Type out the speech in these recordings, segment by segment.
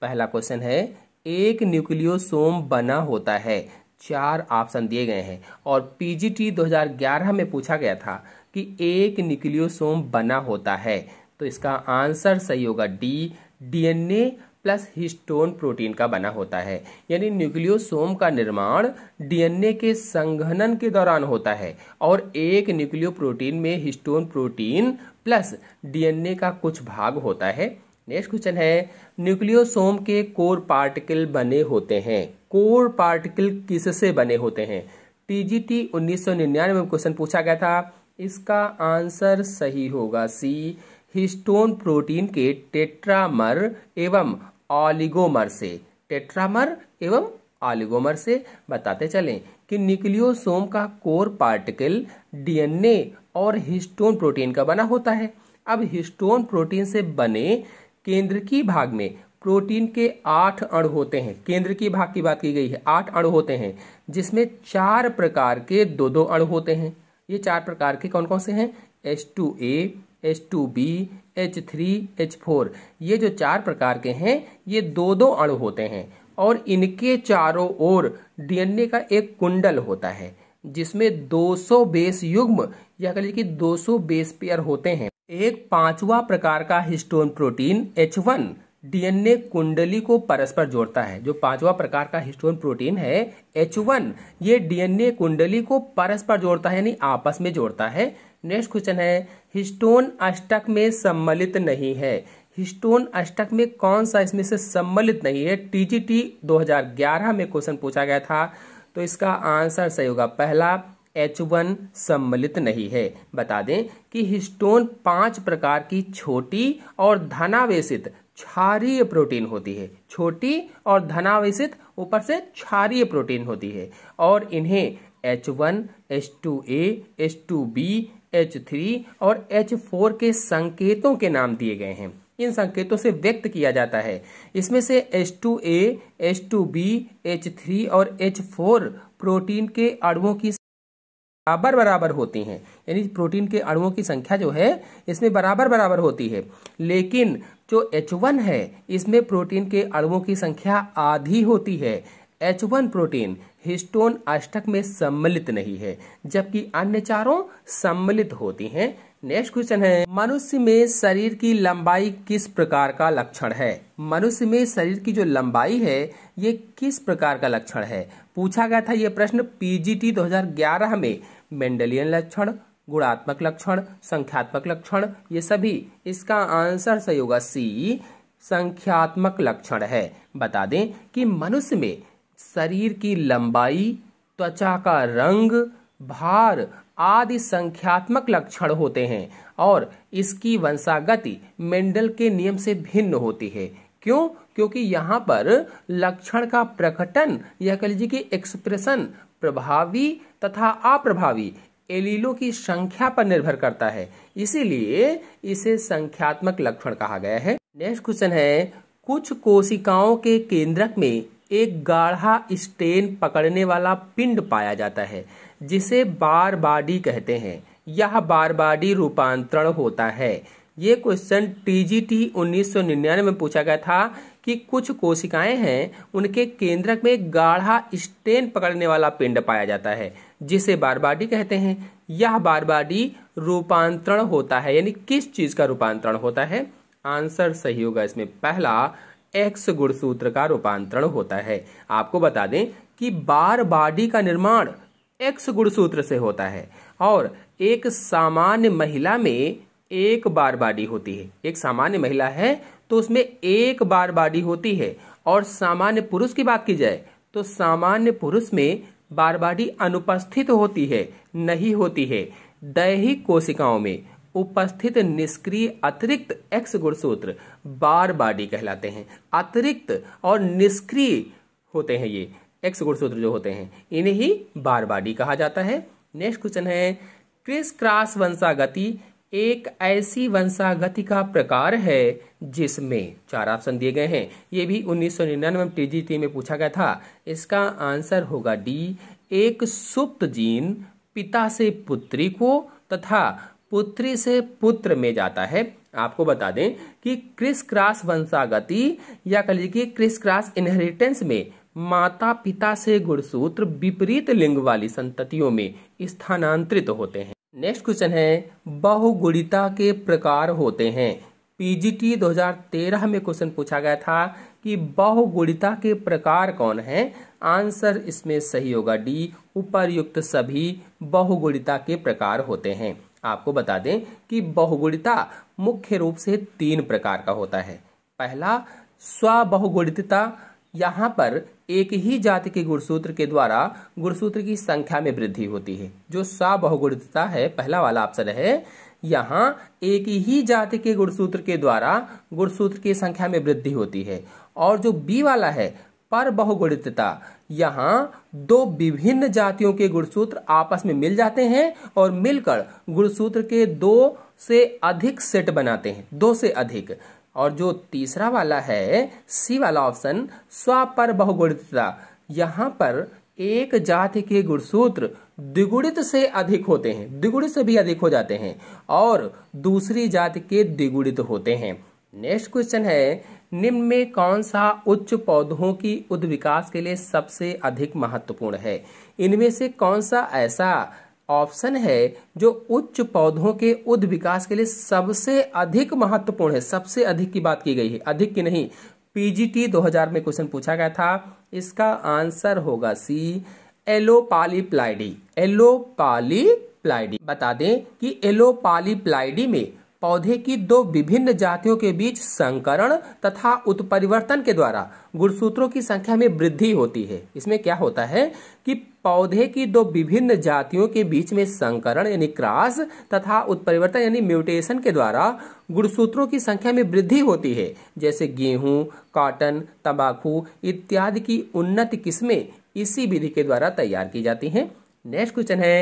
पहला क्वेश्चन है एक न्यूक्लियोसोम बना होता है चार ऑप्शन दिए गए हैं और पीजीटी 2011 में पूछा गया था कि एक न्यूक्लियोसोम बना होता है तो इसका आंसर सही होगा D DNA plus histone protein का बना होता है यानी न्यूक्लियोसोम का निर्माण डीएनए के संघनन के दौरान होता है और एक न्यूक्लियो प्रोटीन में हिस्टोन प्रोटीन प्लस डीएनए का कुछ भाग होता है नेक्स्ट क्वेश्चन है न्यूक्लियोसोम के कोर पार्टिकल बने होते हैं कोर पार्टिकल किससे बने होते हैं टीजीटी 1999 में क्वेश्चन पूछा गया था इसका आंसर सही होगा सी हिस्टोन प्रोटीन के टेट्रामर एवं ऑलिगोमर से टेट्रामर एवं ऑलिगोमर से बताते चलें कि न्यूक्लियोसोम का कोर पार्टिकल डीएनए और हिस्टोन प्रोटीन का बना होता है अब हिस्टोन प्रोटीन से बने केंद्र की भाग में प्रोटीन के आठ अणु होते हैं केंद्र की भाग की बात की गई है आठ अणु होते हैं जिसमें चार प्रकार के दो दो अणु होते हैं ये चार प्रकार के कौन कौन से हैं H two A H two B H three H four ये जो चार प्रकार के हैं ये दो दो अणु होते हैं और इनके चारों ओर डीएनए का एक कुंडल होता है जिसमें 200 बेस युग्म या कह लीजिए कि 200 बेस पेयर होते हैं एक पांचवा प्रकार का हिस्टोन प्रोटीन H1 डीएनए कुंडली को परस्पर जोड़ता है जो पांचवा प्रकार का हिस्टोन प्रोटीन है H1 ये डीएनए कुंडली को परस्पर जोड़ता है यानी आपस में जोड़ता है नेक्स्ट क्वेश्चन है हिस्टोन अष्टक में सम्मिलित नहीं है हिस्टोन अष्टक में कौन सा इसमें से सम्मिलित नहीं है टीजीटी 2011 में क्वेश्चन पूछा गया था तो इसका आंसर सही होगा पहला एच वन सम्मिलित नहीं है बता दें कि हिस्टोन पांच प्रकार की छोटी और धनावेशित क्षारीय प्रोटीन होती है छोटी और धनावेशित ऊपर से क्षारीय प्रोटीन होती है और इन्हें H one H two A H two B H three और एच फोर के संकेतों के नाम दिए गए हैं इन संकेतों से व्यक्त किया जाता है इसमें से H H two two A B H three और एच फोर प्रोटीन के अणुओं की बराबर बराबर होती हैं यानी प्रोटीन के अणुओं की संख्या जो है इसमें बराबर बराबर होती है लेकिन जो H1 है इसमें प्रोटीन के अणुओं की संख्या आधी होती है H1 प्रोटीन हिस्टोन अष्टक में सम्मिलित नहीं है जबकि अन्य चारों सम्मिलित होती हैं नेक्स्ट क्वेश्चन है मनुष्य में शरीर की लंबाई किस प्रकार का लक्षण है मनुष्य में शरीर की जो लंबाई है ये किस प्रकार का लक्षण है पूछा गया था ये प्रश्न पीजीटी 2011 में मेंडलियन लक्षण गुणात्मक लक्षण संख्यात्मक लक्षण ये सभी इसका आंसर सही होगा सी संख्यात्मक लक्षण है बता दें कि मनुष्य में शरीर की लंबाई त्वचा का रंग भार आदि संख्यात्मक लक्षण होते हैं और इसकी वंशागति मेंडल के नियम से भिन्न होती है क्यों क्योंकि यहाँ पर लक्षण का प्रकटन या कह लीजिए कि एक्सप्रेशन प्रभावी तथा अप्रभावी एलीलों की संख्या पर निर्भर करता है इसीलिए इसे संख्यात्मक लक्षण कहा गया है नेक्स्ट क्वेश्चन है कुछ कोशिकाओं के केंद्रक में एक गाढ़ा स्टेन पकड़ने वाला पिंड पाया जाता है जिसे बारबाडी कहते हैं यह बारबाडी रूपांतरण होता है ये क्वेश्चन टीजीटी 1999 में पूछा गया था कि कुछ कोशिकाएं हैं उनके केंद्रक में गाढ़ा स्टेन पकड़ने वाला पिंड पाया जाता है जिसे बारबाडी कहते हैं यह बारबाडी रूपांतरण होता है यानी किस चीज का रूपांतरण होता है आंसर सही होगा इसमें पहला एक्स गुणसूत्र का रूपांतरण होता है आपको बता दें कि बारबाडी का निर्माण एक्स गुणसूत्र से होता है और एक सामान्य महिला में एक बार बाडी होती है एक सामान्य महिला है तो उसमें एक बार बाडी होती है और सामान्य पुरुष की बात की जाए तो सामान्य पुरुष में बारबाडी अनुपस्थित होती है नहीं होती है दैहिक कोशिकाओं में उपस्थित निष्क्रिय अतिरिक्त एक्स गुणसूत्र बार बाडी कहलाते हैं अतिरिक्त और निष्क्रिय होते हैं ये एक्स गुणसूत्र जो होते हैं इन्हें ही बारबाडी कहा जाता है नेक्स्ट क्वेश्चन है क्रिस क्रास वंशागति एक ऐसी वंशागति का प्रकार है जिसमें चार ऑप्शन दिए गए हैं ये भी 1999 में टीजीटी में पूछा गया था इसका आंसर होगा डी एक सुप्त जीन पिता से पुत्री को तथा पुत्री से पुत्र में जाता है आपको बता दें कि क्रिस क्रॉस वंशागति या कह लीजिए क्रिस क्रॉस इनहेरिटेंस में माता पिता से गुणसूत्र विपरीत लिंग वाली संततियों में स्थानांतरित होते हैं नेक्स्ट क्वेश्चन है बहुगुणिता के प्रकार होते हैं पीजीटी 2013 में क्वेश्चन पूछा गया था कि बहुगुणिता के प्रकार कौन हैं आंसर इसमें सही होगा डी उपरयुक्त सभी बहुगुणिता के प्रकार होते हैं आपको बता दें कि बहुगुणिता मुख्य रूप से तीन प्रकार का होता है पहला स्वबहुगुणितता यहाँ पर एक ही जाति के गुणसूत्र के द्वारा गुणसूत्र की संख्या में वृद्धि होती है जो सा बहुगुणता है पहला वाला ऑप्शन है यहाँ एक ही जाति के गुणसूत्र के द्वारा गुणसूत्र की संख्या में वृद्धि होती है और जो बी वाला है पर बहुगुणितता यहाँ दो विभिन्न जातियों के गुणसूत्र आपस में मिल जाते हैं और मिलकर गुणसूत्र के दो से अधिक सेट बनाते हैं दो से अधिक और जो तीसरा वाला है सी वाला ऑप्शन स्वापर बहुगुणितता यहाँ पर एक जाति के गुणसूत्र द्विगुणित से अधिक होते हैं द्विगुणित से भी अधिक हो जाते हैं और दूसरी जाति के द्विगुणित होते हैं नेक्स्ट क्वेश्चन है निम्न में कौन सा उच्च पौधों की उद्विकास के लिए सबसे अधिक महत्वपूर्ण है इनमें से कौन सा ऐसा ऑप्शन है जो उच्च पौधों के उद विकास के लिए सबसे अधिक महत्वपूर्ण है सबसे अधिक की बात की गई है अधिक की नहीं पीजीटी 2000 में क्वेश्चन पूछा गया था इसका आंसर होगा सी एलोपालीप्लाइडी एलोपालीप्लाइडी बता दें कि एलोपालीप्लाइडी में पौधे की दो विभिन्न जातियों के बीच संकरण तथा उत्परिवर्तन के द्वारा गुणसूत्रों की संख्या में वृद्धि होती है इसमें क्या होता है कि पौधे की दो विभिन्न जातियों के बीच में संकरण यानी क्रास तथा उत्परिवर्तन यानी म्यूटेशन के द्वारा गुणसूत्रों की संख्या में वृद्धि होती है जैसे गेहूं कॉटन तंबाकू इत्यादि की उन्नत किस्में इसी विधि के द्वारा तैयार की जाती हैं नेक्स्ट क्वेश्चन है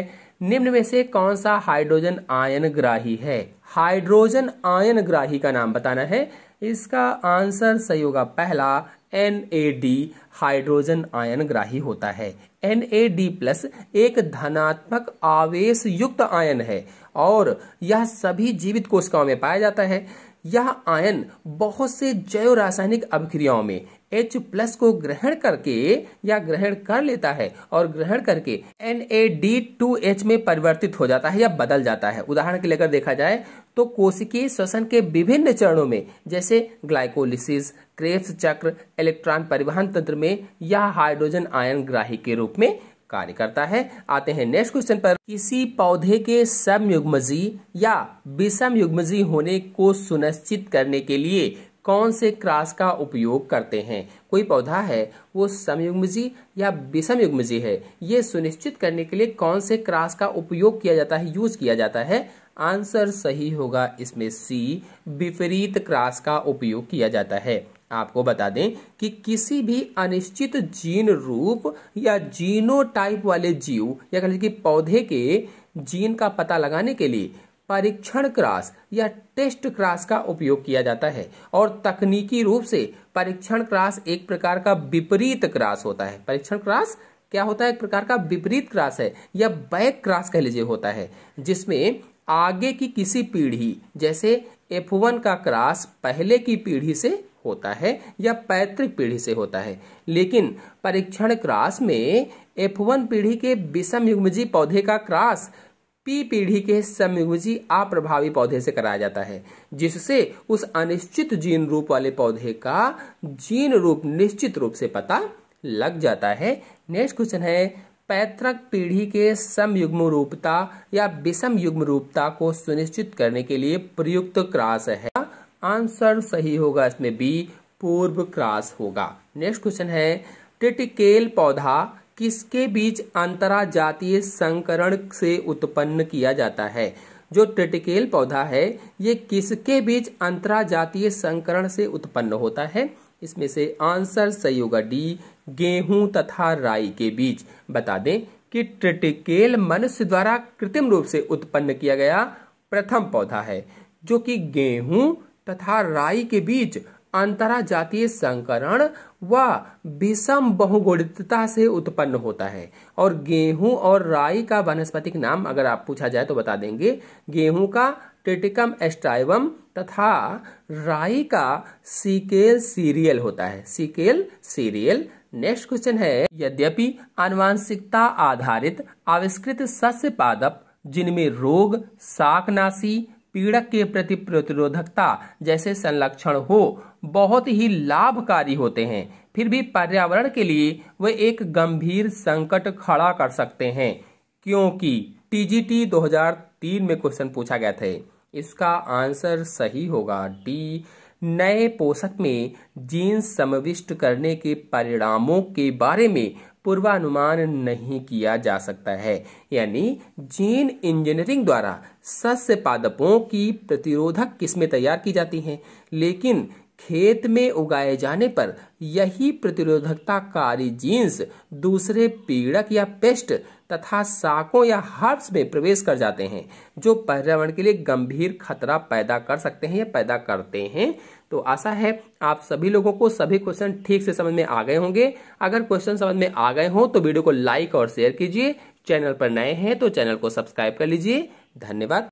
निम्न में से कौन सा हाइड्रोजन आयन ग्राही है हाइड्रोजन आयन ग्राही का नाम बताना है इसका आंसर सही होगा पहला N A D hydrogen ion ग्राही होता है एन ए डी प्लस एक धनात्मक आवेश युक्त आयन है और यह सभी जीवित कोशिकाओं में पाया जाता है यह आयन बहुत से जैव रासायनिक अभिक्रियाओं में H प्लस को ग्रहण करके या ग्रहण कर लेता है और ग्रहण करके NAD2H में परिवर्तित हो जाता है या बदल जाता है उदाहरण के लेकर देखा जाए तो कोशिकीय श्वसन के विभिन्न चरणों में जैसे ग्लाइकोलिसिस क्रेप्स चक्र इलेक्ट्रॉन परिवहन तंत्र में यह हाइड्रोजन आयन ग्राही के रूप में कार्य करता है आते हैं नेक्स्ट क्वेश्चन पर किसी पौधे के समयुग्मजी या विषमयुग्मजी होने को सुनिश्चित करने के लिए कौन से क्रास का उपयोग करते हैं कोई पौधा है वो समयुग्मजी या विषमयुग्मजी है ये सुनिश्चित करने के लिए कौन से क्रास का उपयोग किया जाता है यूज किया जाता है आंसर सही होगा इसमें सी विपरीत क्रास का उपयोग किया जाता है आपको बता दें कि किसी भी अनिश्चित जीन रूप या जीनो टाइप वाले जीव या कह कि पौधे के जीन का पता लगाने के लिए परीक्षण क्रास या टेस्ट क्रास का उपयोग किया जाता है और तकनीकी रूप से परीक्षण क्रास एक प्रकार का विपरीत क्रास होता है परीक्षण क्रास क्या होता है एक प्रकार का विपरीत क्रास है या बैक क्रास कह लीजिए होता है जिसमें आगे की किसी पीढ़ी जैसे F1 का क्रास पहले की पीढ़ी से होता है या पैतृक पीढ़ी से होता है लेकिन परीक्षण क्रास में एफ वन पीढ़ी के विषम युग्मजी पौधे का क्रास पी पीढ़ी के समयुग्मजी अप्रभावी पौधे से कराया जाता है जिससे उस अनिश्चित जीन रूप वाले पौधे का जीन रूप निश्चित रूप से पता लग जाता है नेक्स्ट क्वेश्चन है पैतृक पीढ़ी के समयुग्म रूपता या विषम युग्म रूपता को सुनिश्चित करने के लिए प्रयुक्त क्रास है आंसर सही होगा इसमें बी पूर्व क्रास होगा नेक्स्ट क्वेश्चन है टिटिकेल पौधा किसके बीच अंतरा जातीय संकरण से उत्पन्न किया जाता है जो टिटिकेल पौधा है ये किसके बीच अंतरा जातीय संकरण से उत्पन्न होता है इसमें से आंसर सही होगा डी गेहूं तथा राई के बीच बता दें कि ट्रिटिकेल मनुष्य द्वारा कृत्रिम रूप से उत्पन्न किया गया प्रथम पौधा है जो कि गेहूं तथा राई के बीच अंतरा जातीय संकरण व विषम बहुगुणितता से उत्पन्न होता है और गेहूं और राई का वनस्पतिक नाम अगर आप पूछा जाए तो बता देंगे गेहूं का टिटिकम एस्टाइवम तथा राई का सीकेल सीरियल होता है सीकेल सीरियल नेक्स्ट क्वेश्चन है यद्यपि अनुवांशिकता आधारित आविष्कृत सस्य पादप जिनमें रोग शाकनाशी पीड़क के प्रति प्रतिरोधकता जैसे संलक्षण हो बहुत ही लाभकारी होते हैं फिर भी पर्यावरण के लिए वे एक गंभीर संकट खड़ा कर सकते हैं क्योंकि टीजीटी 2003 में क्वेश्चन पूछा गया था इसका आंसर सही होगा डी नए पोषक में जीन्स समाविष्ट करने के परिणामों के बारे में पूर्वानुमान नहीं किया जा सकता है यानी जीन इंजीनियरिंग द्वारा सस्य पादपों की प्रतिरोधक किस्में तैयार की जाती हैं लेकिन खेत में उगाए जाने पर यही प्रतिरोधकताकारी जीन्स दूसरे पीड़क या पेस्ट तथा साकों या हर्ब्स में प्रवेश कर जाते हैं जो पर्यावरण के लिए गंभीर खतरा पैदा कर सकते हैं या पैदा करते हैं तो आशा है आप सभी लोगों को सभी क्वेश्चन ठीक से समझ में आ गए होंगे अगर क्वेश्चन समझ में आ गए हों तो वीडियो को लाइक और शेयर कीजिए चैनल पर नए हैं तो चैनल को सब्सक्राइब कर लीजिए धन्यवाद